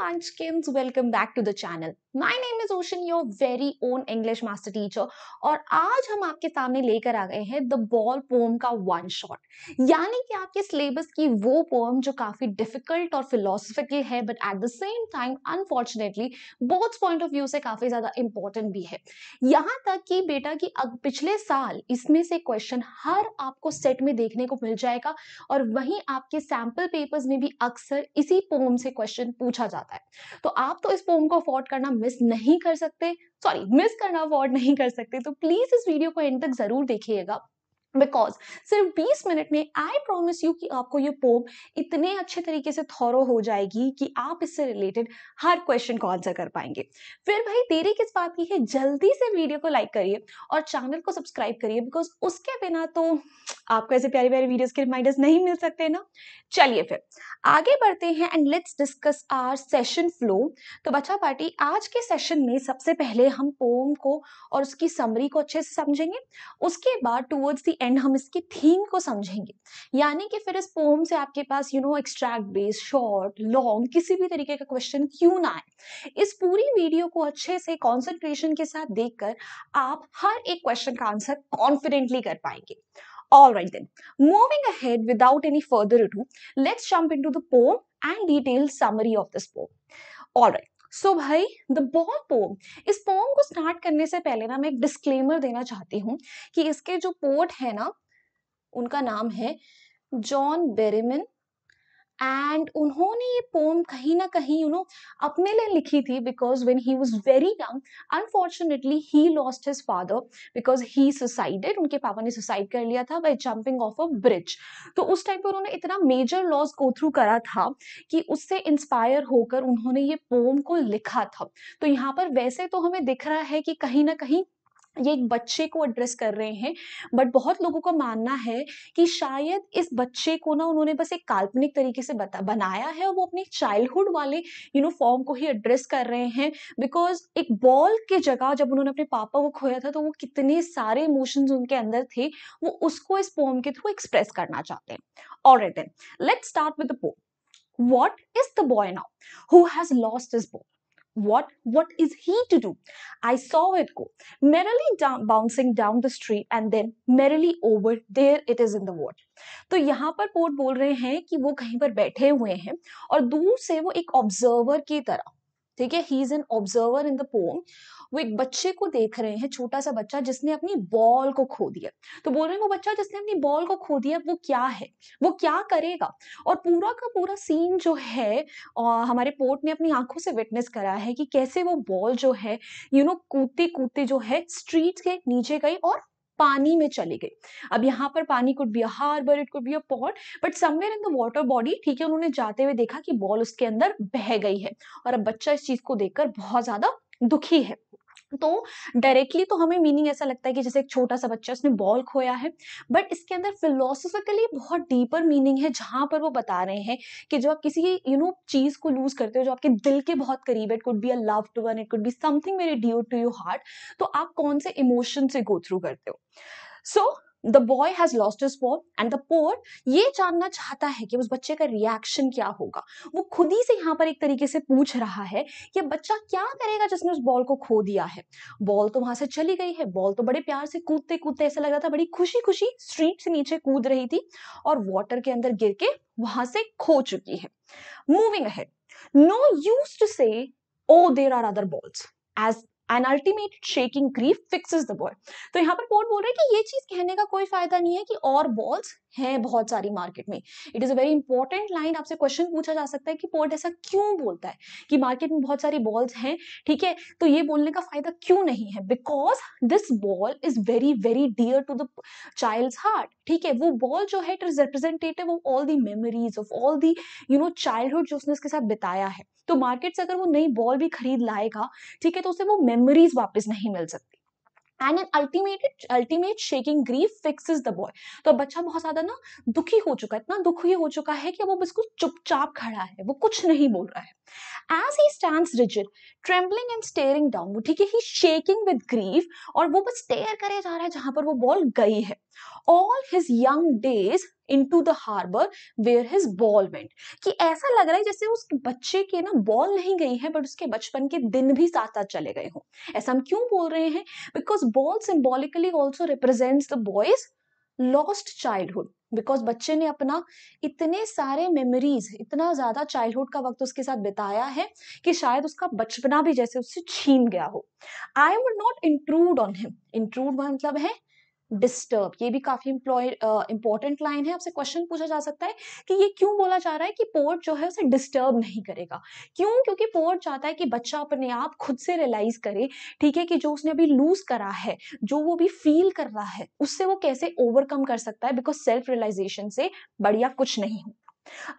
Mindskins, welcome back to the channel. My name is Ocean, your very own English master teacher. और आज हम आपके सामने लेकर आ गए हैं द बॉल पोम का वन शॉट यानी कि आपके सिलेबस की वो पोम जो काफी डिफिकल्ट और फिलोसफिकल है but at the same time unfortunately both point of view से काफी ज्यादा इंपॉर्टेंट भी है यहाँ तक कि बेटा कि अब पिछले साल इसमें से क्वेश्चन हर आपको सेट में देखने को मिल जाएगा और वहीं आपके सैम्पल पेपर्स में भी अक्सर इसी पोम से क्वेश्चन पूछा जाता जाता है तो आप तो इस पोम को अफोर्ड करना मिस नहीं कर सकते सॉरी मिस करना अफोर्ड नहीं कर सकते तो प्लीज़ इस वीडियो को एंड तक ज़रूर देखिएगा बिकॉज सिर्फ 20 मिनट में आई प्रोमिस यू कि आपको ये पोम इतने अच्छे तरीके से थॉरो हो जाएगी कि आप इससे रिलेटेड हर क्वेश्चन को आंसर कर पाएंगे फिर भाई देरी किस बात की है जल्दी से वीडियो को लाइक करिए और चैनल को सब्सक्राइब करिए बिकॉज उसके बिना तो आपको ऐसे प्यारे प्यारे वीडियोज के रिमाइंडर्स नहीं मिल सकते ना चलिए फिर आगे बढ़ते हैं and let's discuss our session flow तो बच्चा पार्टी आज के सेशन में सबसे पहले हम पोम को और उसकी समरी को अच्छे से समझेंगे उसके बाद टूवर्ड्स दी एंड हम इसकी थीम को समझेंगे यानी कि फिर इस पोम से आपके पास you know extract base short long किसी भी तरीके का क्वेश्चन क्यों ना आए इस पूरी वीडियो को अच्छे से कॉन्सेंट्रेशन के साथ देखकर आप हर एक क्वेश्चन का आंसर कॉन्फिडेंटली कर पाएंगे All right then, moving ahead without any further ado, let's jump into the poem and detailed summary of this poem. All right, so so भाई द बॉल पोम इस पोम को start करने से पहले ना मैं एक डिस्क्लेमर देना चाहती हूँ कि इसके जो पोर्ट है ना उनका नाम है जॉन बेरेमिन एंड उन्होंने ये पोम कहीं ना कहीं यू नो अपने लिए लिखी थी because when he was very young unfortunately he lost his father because he suicided उनके पापा ने सुसाइड कर लिया था by jumping off a bridge तो उस टाइम पर उन्होंने इतना मेजर लॉस गो थ्रू करा था कि उससे इंस्पायर होकर उन्होंने ये पोम को लिखा था तो यहाँ पर वैसे तो हमें दिख रहा है कि कहीं ना कहीं ये एक बच्चे को एड्रेस कर रहे हैं बट बहुत लोगों का मानना है कि शायद इस बच्चे को ना उन्होंने बस एक काल्पनिक तरीके से बता बनाया है और वो अपने चाइल्डहुड वाले यू नो फॉर्म को ही एड्रेस कर रहे हैं बिकॉज एक बॉल की जगह जब उन्होंने अपने पापा को खोया था तो वो कितने सारे इमोशंस उनके अंदर थे वो उसको इस पोम के थ्रू एक्सप्रेस करना चाहते हैं और let start with the what is the boy now who has lost his ball What? What is he to do? I saw it go, merrily down, bouncing down the street and then merrily over there it is in the water. तो यहाँ पर port बोल रहे हैं कि वो कहीं पर बैठे हुए हैं और दूर से वो एक ऑब्जर्वर की तरह ठीक है he is an observer in the poem वो एक बच्चे को देख रहे हैं छोटा सा बच्चा जिसने अपनी बॉल को खो दिया तो बोल रहे हैं वो बच्चा जिसने अपनी बॉल को खो दिया वो क्या है वो क्या करेगा और पूरा का पूरा सीन जो है आ, हमारे पोर्ट ने अपनी आंखों से विटनेस करा है कि कैसे वो बॉल जो है यू नो कूदते कूदते जो है स्ट्रीट के नीचे गई और पानी में चली गई अब यहाँ पर पानी could be har harbour it could be a pot but somewhere in the water body ठीक है उन्होंने जाते हुए देखा कि बॉल उसके अंदर बह गई है और अब बच्चा इस चीज को देखकर बहुत ज्यादा दुखी है तो डायरेक्टली तो हमें मीनिंग ऐसा लगता है कि जैसे एक छोटा सा बच्चा उसने बॉल खोया है बट इसके अंदर फिलोसफिकली बहुत डीपर मीनिंग है जहां पर वो बता रहे हैं कि जो आप किसी यू नो चीज़ को लूज करते हो जो आपके दिल के बहुत करीब it could be a love to one it could be something very due to you heart तो आप कौन से इमोशन से गो थ्रू करते हो so so, the boy has lost his ball and the ball ये जानना चाहता है कि उस बच्चे का रिएक्शन क्या होगा वो खुद ही से यहाँ पर एक तरीके से पूछ रहा है कि बच्चा क्या करेगा जिसने उस बॉल को खो दिया है बॉल तो वहां से चली गई है बॉल तो बड़े प्यार से कूदते कूदते ऐसा लग रहा था बड़ी खुशी खुशी स्ट्रीट से नीचे कूद रही थी और वॉटर के अंदर गिर के वहां से खो चुकी है moving ahead no use to say O there are other balls as an ultimate shaking grief fixes the ball तो यहाँ पर पोर्ट बोल रहे हैं कि ये चीज कहने का कोई फायदा नहीं है कि और बॉल्स हैं बहुत सारी मार्केट में it is a very important line आपसे क्वेश्चन पूछा जा सकता है कि पोर्ट ऐसा क्यों बोलता है कि मार्केट में बहुत सारी बॉल्स हैं ठीक है तो ये बोलने का फायदा क्यों नहीं है because this ball is very very dear to the child's heart ठीक है वो बॉल जो है it is representative of all the memories of all the you know childhood जो उसने उसके साथ बिताया है तो मार्केट से अगर वो नई बॉल भी खरीद लाएगा ठीक है तो उसे वो मेमोरी मेमोरीज वापस नहीं मिल सकती and an ultimate ultimate shaking grief fixes the boy तो बच्चा बहुत ज्यादा ना दुखी हो चुका है इतना दुखी हो चुका है कि अब वो बिल्कुल चुपचाप खड़ा है वो कुछ नहीं बोल रहा है as he stand rigid trembling and staring down ठीक है ही शेकिंग विद ग्रीफ और वो बस स्टेयर करे जा रहा है जहां पर वो बॉल गई है all his young days into the harbour where his ball went कि ऐसा लग रहा है जैसे उस बच्चे के ना बॉल नहीं गई है बट उसके बचपन के दिन भी साथ साथ चले गए हों ऐसा हम क्यों बोल रहे हैं because ball symbolically also represents the boy's lost childhood because बच्चे ने अपना इतने सारे मेमोरीज इतना ज़्यादा चाइल्डहुड का वक्त उसके साथ बिताया है कि शायद उसका बचपना भी जैसे उससे छीन गया हो I would not intrude on him intrude मतलब है डिस्टर्ब ये भी काफी इंपॉर्टेंट लाइन है आपसे क्वेश्चन पूछा जा सकता है कि ये क्यों बोला जा रहा है कि पोर्ट जो है उसे डिस्टर्ब नहीं करेगा क्यों क्योंकि पोर्ट चाहता है कि बच्चा अपने आप खुद से रियलाइज करे ठीक है कि जो उसने अभी लूज करा है जो वो भी फील कर रहा है उससे वो कैसे ओवरकम कर सकता है बिकॉज सेल्फ रियलाइजेशन से बढ़िया कुछ नहीं होता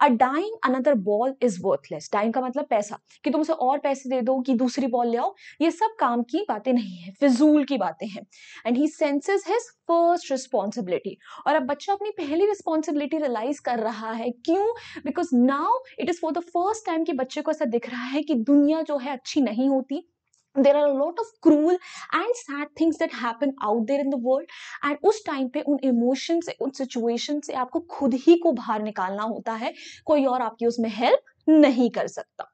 a dime another ball is worthless dime का मतलब पैसा कि तुम उसे और पैसे दे दो कि दूसरी बॉल ले आओ ये सब काम की बातें नहीं है फिजूल की बातें हैं and he senses his first responsibility और अब बच्चा अपनी पहली रिस्पॉन्सिबिलिटी रियलाइज कर रहा है क्यों because now it is for the first time कि बच्चे को ऐसा दिख रहा है कि दुनिया जो है अच्छी नहीं होती there are lot of cruel and sad things that happen out there in the world and उस टाइम पे उन इमोशन से उन सिचुएशन से आपको खुद ही को बाहर निकालना होता है कोई और आपकी उसमें हेल्प नहीं कर सकता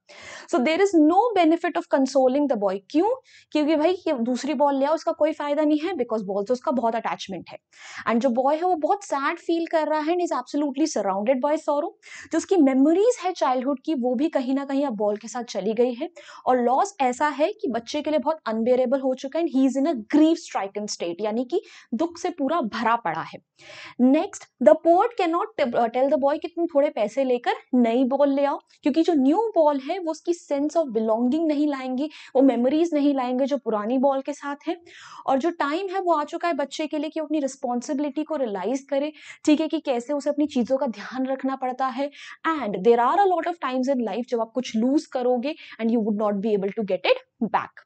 so there is no benefit of consoling the boy क्यों क्योंकि भाई ये दूसरी बॉल लिया उसका कोई फायदा नहीं है बिकॉज बॉल से उसका बहुत अटैचमेंट है एंड जो बॉय है वो बहुत सैड फील कर रहा है and is absolutely surrounded by sorrow जो उसकी मेमोरीज है चाइल्डहुड की वो भी कहीं ना कहीं अब बॉल के साथ चली गई है और लॉस ऐसा है कि बच्चे के लिए बहुत अनबेरेबल हो चुका है and he is in a grief stricken state यानी कि दुख से पूरा भरा पड़ा है next the poet can not tell the boy कि तुम थोड़े पैसे लेकर नई बॉल ले आओ क्योंकि जो न्यू बॉल है है वो उसकी सेंस ऑफ बिलोंगिंग नहीं लाएंगी वो मेमोरीज नहीं लाएंगे जो पुरानी बॉल के साथ है और जो टाइम है वो आ चुका है बच्चे के लिए कि अपनी रिस्पॉन्सिबिलिटी को रियलाइज करे ठीक है कि कैसे उसे अपनी चीज़ों का ध्यान रखना पड़ता है and there are a lot of times in life जब आप कुछ लूज करोगे and you would not be able to get it back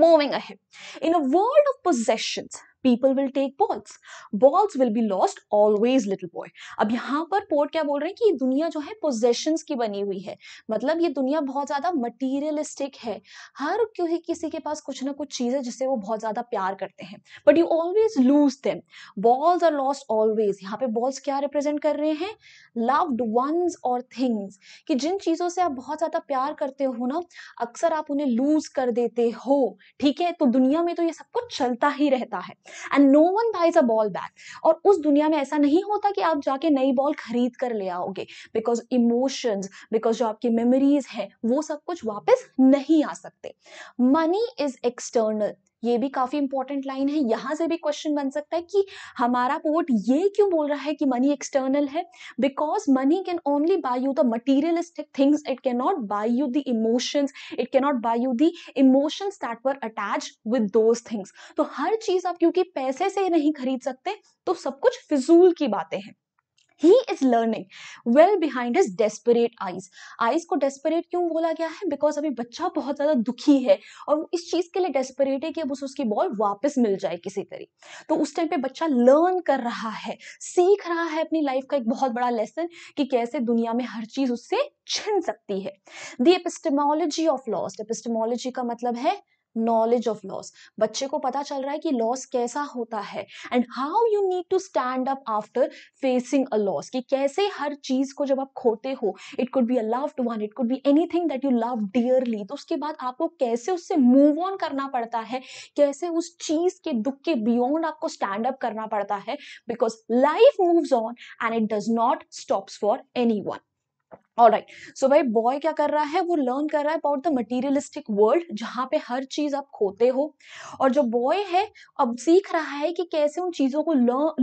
moving ahead In a world of possessions, people will take balls balls will be lost always little boy अब यहाँ पर port क्या बोल रहे हैं कि ये दुनिया जो है पोजेशन की बनी हुई है मतलब ये दुनिया बहुत ज्यादा मटीरियलिस्टिक है हर क्योंकि किसी के पास कुछ ना कुछ चीज है जिससे वो बहुत ज्यादा प्यार करते हैं but you always lose them balls are lost always यहाँ पे बॉल्स क्या रिप्रेजेंट कर रहे हैं लव्ड वंस और थिंग्स कि जिन चीजों से आप बहुत ज्यादा प्यार करते हो ना अक्सर आप उन्हें लूज कर देते हो ठीक है तो दुनिया में तो ये सब कुछ चलता ही रहता है and no one buys a ball back और उस दुनिया में ऐसा नहीं होता कि आप जाके नई बॉल खरीद कर ले आओगे बिकॉज इमोशंस बिकॉज जो आपकी मेमोरीज हैं वो सब कुछ वापस नहीं आ सकते मनी इज एक्सटर्नल ये भी काफी इंपॉर्टेंट लाइन है यहां से भी क्वेश्चन बन सकता है कि हमारा पोर्ट ये क्यों बोल रहा है कि मनी एक्सटर्नल है because money can only buy you the materialistic things it can not buy you the emotions it can not buy you the emotions that were attach with those things तो हर चीज आप क्योंकि पैसे से नहीं खरीद सकते तो सब कुछ फिजूल की बातें हैं he is learning well behind his desperate eyes eyes को डेस्परेट क्यों बोला गया है बिकॉज अभी बच्चा बहुत ज़्यादा दुखी है और वो इस चीज़ के लिए डेस्परेट है कि अब उसे उसकी बॉल वापस मिल जाए किसी तरह तो उस टाइम पे बच्चा लर्न कर रहा है सीख रहा है अपनी लाइफ का एक बहुत बड़ा लेसन कि कैसे दुनिया में हर चीज़ उससे छिन सकती है the epistemology of lost epistemology का मतलब है नॉलेज ऑफ लॉस बच्चे को पता चल रहा है कि लॉस कैसा होता है and how you need to stand up after facing a loss कि कैसे हर चीज को जब आप खोते हो it could be a loved one it could be anything that you love dearly तो उसके बाद आपको कैसे उससे मूव ऑन करना पड़ता है कैसे उस चीज के दुख के बियॉन्ड आपको स्टैंड अप करना पड़ता है because life moves on and it does not stops for any one और राइट सो भाई बॉय क्या कर रहा है वो लर्न कर रहा है अबाउट द मटीरियलिस्टिक वर्ल्ड जहाँ पे हर चीज आप खोते हो और जो बॉय है अब सीख रहा है कि कैसे उन चीज़ों को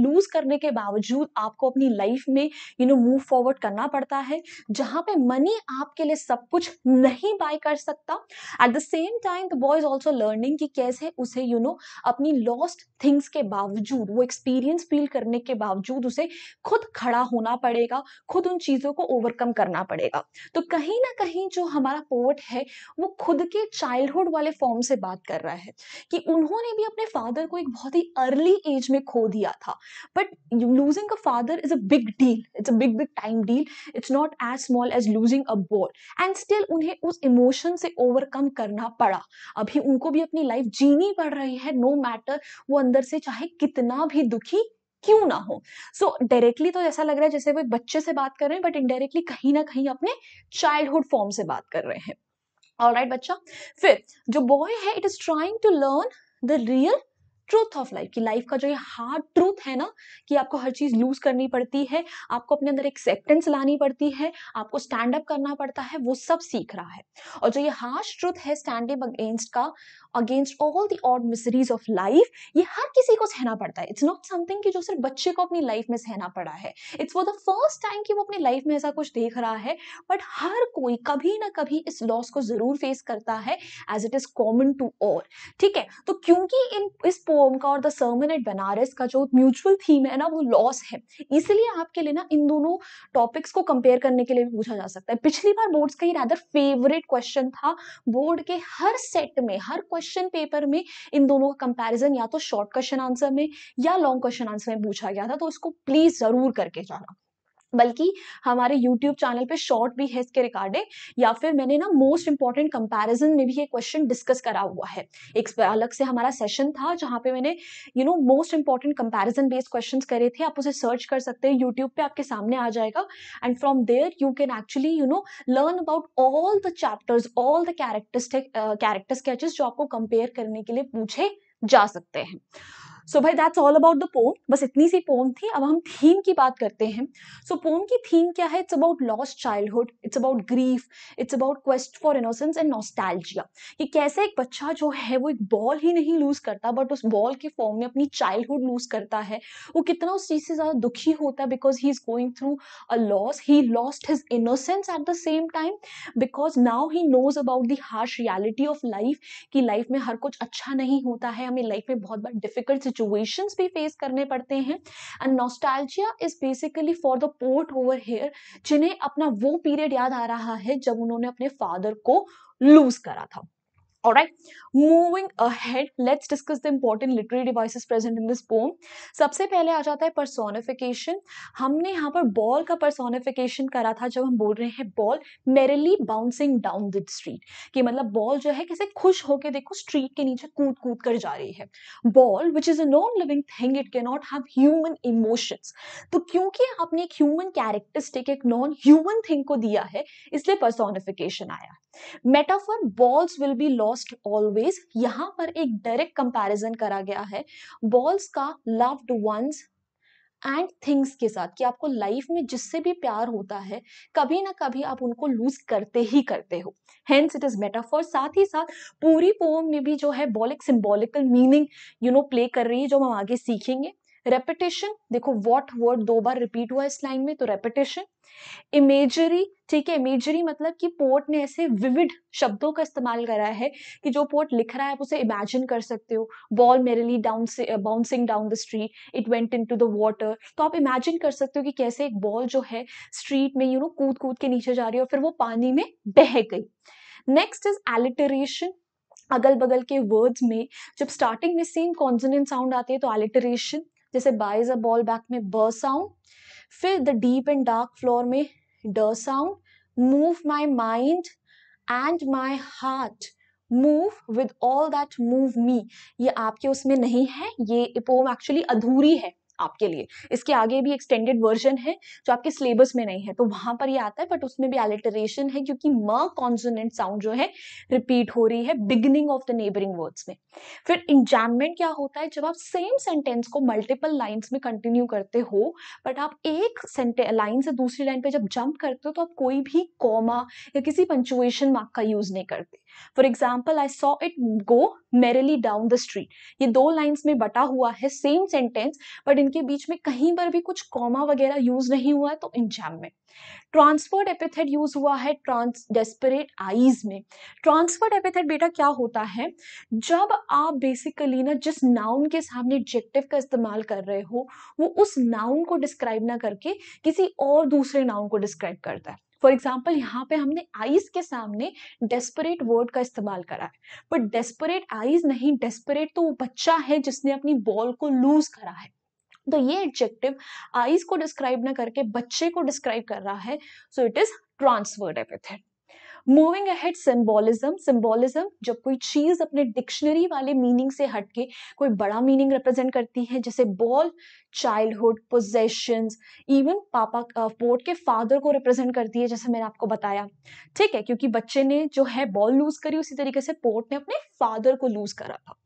लूज करने के बावजूद आपको अपनी लाइफ में यू नो मूव फॉरवर्ड करना पड़ता है जहाँ पे मनी आपके लिए सब कुछ नहीं बाय कर सकता at the same time the boy is also learning कि कैसे उसे यू you नो know, अपनी लॉस्ट थिंग्स के बावजूद वो एक्सपीरियंस फील करने के बावजूद उसे खुद खड़ा होना पड़ेगा खुद उन चीज़ों को ओवरकम करना पड़ेगा तो कहीं ना कहीं जो हमारा पोर्ट है वो खुद के चाइल्डहुड वाले फॉर्म से बात कर रहा है कि उन्होंने भी अपने फादर को एक बहुत ही अर्ली एज में खो दिया था but losing a father is a big deal it's a big big time deal it's not as small as losing a ball and still उन्हें उस इमोशन से ओवरकम करना पड़ा अभी उनको भी अपनी लाइफ जीनी पड़ रही है नो no मैटर वो अंदर से चाहे कितना भी दुखी क्यों ना हो सो so, डायरेक्टली तो ऐसा लग रहा है जैसे वो एक बच्चे से बात कर रहे हैं बट इनडायरेक्टली कहीं ना कहीं अपने चाइल्डहुड फॉर्म से बात कर रहे हैं ऑल राइट right, बच्चा फिर जो बॉय है it is trying to learn the real truth of life कि लाइफ का जो ये हार्ड ट्रूथ है ना कि आपको हर चीज़ लूज करनी पड़ती है आपको अपने अंदर एक्सेप्टेंस लानी पड़ती है आपको स्टैंड अप करना पड़ता है वो सब सीख रहा है और जो ये हार्श ट्रूथ है स्टैंड अगेंस्ट का against all the odd miseries of life ये हर किसी को सहना पड़ता है इट्स नॉट समथिंग कि जो सिर्फ बच्चे को अपनी लाइफ में सहना पड़ा है it's for the first time कि वो अपनी लाइफ में ऐसा कुछ देख रहा है बट हर कोई कभी ना कभी इस लॉस को जरूर फेस करता है as it is common to all ठीक है तो क्योंकि इन इस पोम का और द सर्मन एट बनारस का जो म्यूचुअल थीम है ना वो लॉस है इसलिए आपके लिए ना इन दोनों टॉपिक्स को कंपेयर करने के लिए भी पूछा जा सकता है पिछली बार बोर्ड का ही रादर फेवरेट क्वेश्चन था बोर्ड के हर सेट में हर क्वेश्चन पेपर में इन दोनों का कंपेरिजन या तो शॉर्ट क्वेश्चन आंसर में या लॉन्ग क्वेश्चन आंसर में पूछा गया था तो उसको प्लीज जरूर करके जाना बल्कि हमारे यूट्यूब चैनल पे शॉर्ट भी है इसके रिकॉर्डिंग या फिर मैंने ना मोस्ट इंपॉर्टेंट कंपैरिजन में भी ये क्वेश्चन डिस्कस करा हुआ है एक अलग से हमारा सेशन था जहाँ पे मैंने you know most important comparison based questions करे थे आप उसे सर्च कर सकते हैं यूट्यूब पे आपके सामने आ जाएगा and from there you can actually you know learn about all the chapters all the characteristic character sketches जो आपको कंपेयर करने के लिए पूछे जा सकते हैं सो भाई that's all about the poem बस इतनी सी पोम थी अब हम थीम की बात करते हैं सो so, पोम की थीम क्या है it's about lost childhood it's about grief it's about quest for innocence and nostalgia कि कैसे एक बच्चा जो है वो एक बॉल ही नहीं लूज करता बट उस बॉल के फॉर्म में अपनी चाइल्डहुड लूज करता है वो कितना उस चीज़ से ज़्यादा दुखी होता है because he is going through a loss he lost his innocence at the same time because now he knows about the harsh reality of life कि लाइफ में हर कुछ अच्छा नहीं होता है हमें लाइफ में बहुत बार डिफिकल्ट सिचुएशंस भी फेस करने पड़ते हैं and nostalgia is basically for the poet over here जिन्हें अपना वो पीरियड याद आ रहा है जब उन्होंने अपने फादर को लूज करा था Alright, moving ahead, let's discuss the important literary devices present in this poem. सबसे पहले आ जाता है personification. हमने यहाँ पर ball का personification करा था जब हम बोल रहे हैं ball merrily bouncing down the street. कि मतलब ball जो है कैसे खुश होके देखो street के नीचे कूद कूद कर जा रही है. Ball, which is a non-living thing, it cannot have human emotions. तो क्योंकि आपने एक human characteristic, एक non-human thing को दिया है, इसलिए personification आया. Metaphor balls will be lost lost always यहाँ पर एक डायरेक्ट कंपैरिजन करा गया है बॉल्स का लव्ड वंस एंड थिंग्स के साथ कि आपको लाइफ में जिससे भी प्यार होता है कभी ना कभी आप उनको लूज करते ही करते हो हेंस इट इज मेटाफॉर साथ ही साथ पूरी पोम में भी जो है बॉलिक symbolical meaning you know play कर रही है जो हम आगे सीखेंगे रेपिटेशन देखो वॉट वर्ड दो बार रिपीट हुआ इस लाइन में तो रेपिटेशन इमेजरी ठीक है इमेजरी मतलब कि पोर्ट ने ऐसे विविड शब्दों का इस्तेमाल करा है कि जो पोर्ट लिख रहा है आप उसे इमेजिन कर सकते हो बॉल मेरेली डाउन से bouncing down the street it went into the water तो आप इमेजिन कर सकते हो कि कैसे एक बॉल जो है स्ट्रीट में यू नो कूद कूद के नीचे जा रही है और फिर वो पानी में बह गई नेक्स्ट इज एलिटरेशन अगल बगल के वर्ड्स में जब स्टार्टिंग में सेम कॉन्सोनेंट साउंड आते हैं तो एलिटरेशन जैसे बाइज अ बॉल बैक में ब साउंड फिर the deep and dark floor में the sound move my mind and my heart move with all that move me ये आपके उसमें नहीं है ये पोम एक्चुअली अधूरी है आपके लिए इसके आगे भी एक्सटेंडेड वर्जन है जो आपके सिलेबस में नहीं है तो वहां पर ये आता है बट उसमें भी एलिटरेशन है क्योंकि म कॉन्सोनेंट साउंड जो है रिपीट हो रही है beginning of the neighbouring words में फिर इंजाममेंट क्या होता है जब आप सेम सेंटेंस को मल्टीपल लाइन्स में कंटिन्यू करते हो बट आप एक लाइन से दूसरी लाइन पे जब जंप करते हो तो आप कोई भी कॉमा या किसी पंचुएशन मार्क का यूज नहीं करते for example I saw it go merrily down the street ये दो लाइन्स में बटा हुआ है सेम सेंटेंस बट इनके बीच में कहीं पर भी कुछ कॉमा वगैरह यूज नहीं हुआ है तो इंजाम में ट्रांसफर्ड एपिथेट यूज हुआ है ट्रांस डेस्परेट आईज में ट्रांसफर्ड एपिथेट बेटा क्या होता है जब आप बेसिकली ना जिस नाउन के सामने एडजेक्टिव का इस्तेमाल कर रहे हो वो उस नाउन को डिस्क्राइब ना करके किसी और दूसरे नाउन को डिस्क्राइब करता है फॉर एग्जाम्पल यहाँ पे हमने आईज के सामने डेस्परेट वर्ड का इस्तेमाल करा है बट डेस्परेट आईज नहीं डेस्परेट तो वो बच्चा है जिसने अपनी बॉल को लूज करा है तो ये एडजेक्टिव आईज को डिस्क्राइब ना करके बच्चे को डिस्क्राइब कर रहा है so it is transferred epithet moving ahead symbolism symbolism जब कोई चीज अपने डिक्शनरी वाले मीनिंग से हटके कोई बड़ा मीनिंग रिप्रेजेंट करती है जैसे बॉल चाइल्डहुड पोजेशंस इवन पापा पोर्ट के फादर को रिप्रेजेंट करती है जैसे मैंने आपको बताया ठीक है क्योंकि बच्चे ने जो है बॉल लूज करी उसी तरीके से पोर्ट ने अपने फादर को लूज करा था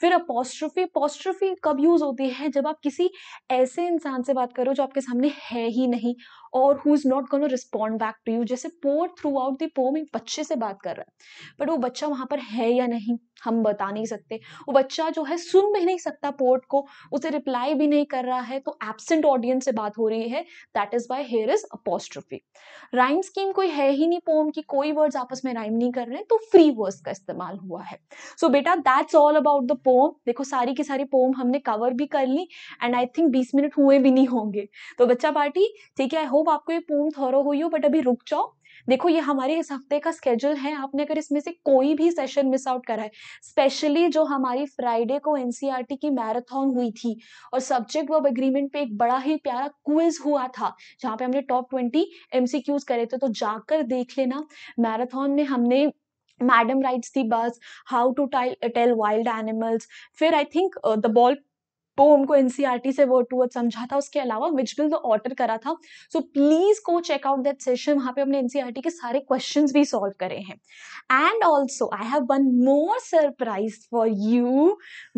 फिर अपोस्ट्रोफी अपोस्ट्रोफी कब यूज होती है जब आप किसी ऐसे इंसान से बात करो जो आपके सामने है ही नहीं और who is not gone respond back to you जैसे poet throughout the poem एक बच्चे से बात कर रहा है बट वो बच्चा वहां पर है या नहीं हम बता नहीं सकते वो बच्चा जो है सुन भी नहीं सकता पोर्ट को उसे रिप्लाई भी नहीं कर रहा रहा है तो एबसेंट ऑडियंस से बात हो रही है that is why here is apostrophe rhyme scheme कोई है ही नहीं पोम की कोई वर्ड आपस में राइम नहीं कर रहे तो फ्री वर्ड्स का इस्तेमाल हुआ है सो so, बेटा that's all about the poem देखो सारी की सारी पोम हमने कवर भी कर ली एंड आई थिंक बीस मिनट हुए भी नहीं होंगे तो बच्चा पार्टी ठीक है आई होप आपको ये पोम थॉरो हुई हो बट अभी रुक जाओ देखो ये हमारे इस हफ्ते का स्केड्यूल है आपने अगर इसमें से कोई भी सेशन मिस आउट करा है स्पेशली जो हमारी फ्राइडे को एनसीईआरटी e की मैराथन हुई थी और सब्जेक्ट वर्ब एग्रीमेंट पे एक बड़ा ही प्यारा क्विज हुआ था जहाँ पे हमने टॉप ट्वेंटी एमसीक्यूज करे थे तो जाकर देख लेना मैराथन में हमने मैडम राइट्स दी बस how to tell wild animals फिर I think the ball poem को एनसीआरटी से वर्ड टू वर्ड समझा था उसके अलावा विच बिल द ऑर्डर करा था सो प्लीज को चेक आउट दैट सेशन वहां पे हमने एनसीआरटी e के सारे क्वेश्चंस भी सॉल्व करे हैं and also I have one more surprise for you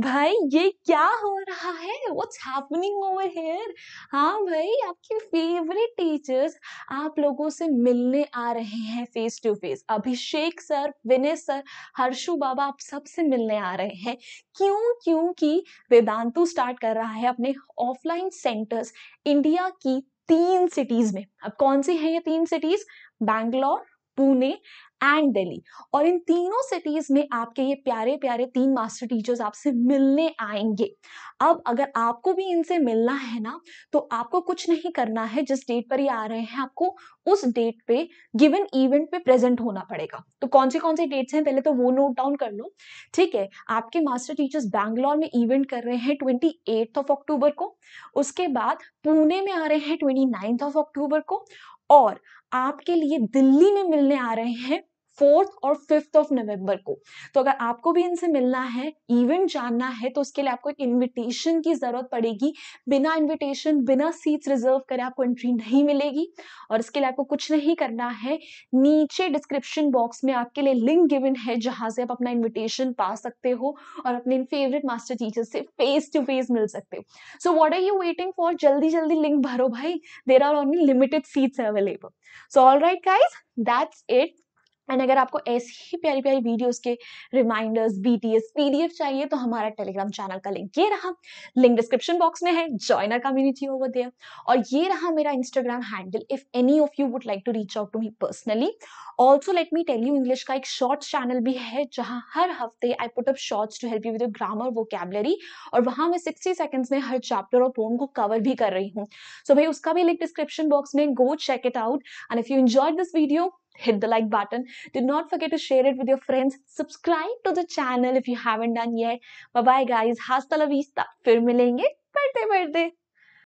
भाई ये क्या हो रहा है व्हाट्स हैपनिंग ओवर हियर हाँ भाई आपके फेवरेट टीचर्स आप लोगों से मिलने आ रहे हैं face to face Abhishek sir Vinay sir Harshu बाबा आप सबसे मिलने आ रहे हैं क्यों क्योंकि वेदांतु स्टार्ट स्टार्ट कर रहा है अपने ऑफलाइन सेंटर्स इंडिया की तीन सिटीज में अब कौन सी है ये तीन सिटीज बैंगलोर पुणे एंड दिल्ली और इन तीनों सिटीज में आपके ये प्यारे प्यारे तीन मास्टर टीचर्स आपसे मिलने आएंगे अब अगर आपको भी इनसे मिलना है ना तो आपको कुछ नहीं करना है जिस डेट पर ये आ रहे हैं आपको उस डेट पे गिवन इवेंट पे प्रेजेंट होना पड़ेगा तो कौन से कौन से डेट्स हैं पहले तो वो नोट डाउन कर लो ठीक है आपके मास्टर टीचर्स बैंगलोर में इवेंट कर रहे हैं ट्वेंटी ऑफ अक्टूबर को उसके बाद पुणे में आ रहे हैं ट्वेंटी नाइन्थ ऑफ अक्टूबर को और आपके लिए दिल्ली में मिलने आ रहे हैं फोर्थ और फिफ्थ ऑफ नवंबर को तो अगर आपको भी इनसे मिलना है इवेंट जानना है तो उसके लिए आपको एक इन्विटेशन की जरूरत पड़ेगी बिना इन्विटेशन बिना सीट्स रिजर्व करे आपको एंट्री नहीं मिलेगी और इसके लिए आपको कुछ नहीं करना है नीचे डिस्क्रिप्शन बॉक्स में आपके लिए लिंक गिवन है जहां से आप अपना इन्विटेशन पा सकते हो और अपने फेवरेट मास्टर टीचर से फेस टू फेस मिल सकते हो so what are you waiting for जल्दी जल्दी लिंक भरो भाई there are only limited seats available so all right guys that's it and अगर आपको ऐसी ही प्यारी प्यारी वीडियोस के रिमाइंडर्स बीटीएस पीडीएफ चाहिए तो हमारा टेलीग्राम चैनल का लिंक ये रहा लिंक डिस्क्रिप्शन बॉक्स में है join our community over there और ये रहा मेरा Instagram handle if any of you would like to reach out to me personally also let me tell you English का एक शॉर्ट चैनल भी है जहाँ हर हफ्ते I put up shorts to help you with grammar वो और वहाँ मैं सिक्सटी सेकेंड्स में हर चैप्टर और पोम को कवर भी कर रही हूँ सो so भाई उसका भी लिंक डिस्क्रिप्शन बॉक्स में go check it out and if you enjoy this video hit the like button. Do not forget to share it with your friends. Subscribe to the channel if you haven't done yet. Bye bye guys. Hasta la vista. Fir milenge. Perde perde.